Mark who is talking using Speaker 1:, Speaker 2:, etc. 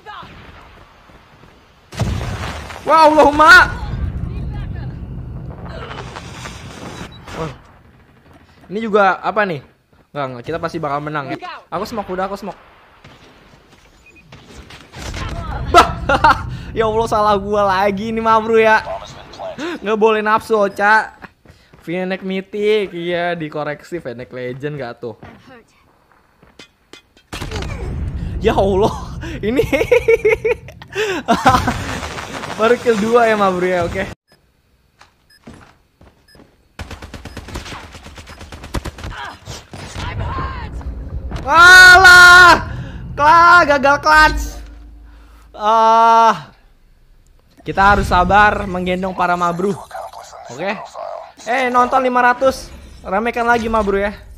Speaker 1: Ya Wah, Allahumma.
Speaker 2: Ini juga apa nih? Enggak, enggak, kita pasti bakal menang ya. Aku smoke udah, aku smoke. Bah. ya Allah, salah gua
Speaker 3: lagi nih, Bro ya. Nggak boleh nafsu, Oca. Fenek mitik iya dikoreksi Fenek Legend gak tuh? Ya Allah ini baru kill 2 ya ma bro ya oke okay.
Speaker 1: Alah,
Speaker 3: gagal clutch. Ah, kita harus
Speaker 2: sabar menggendong para mabru. Oke. Eh, nonton 500. Ramekan lagi mabru ya.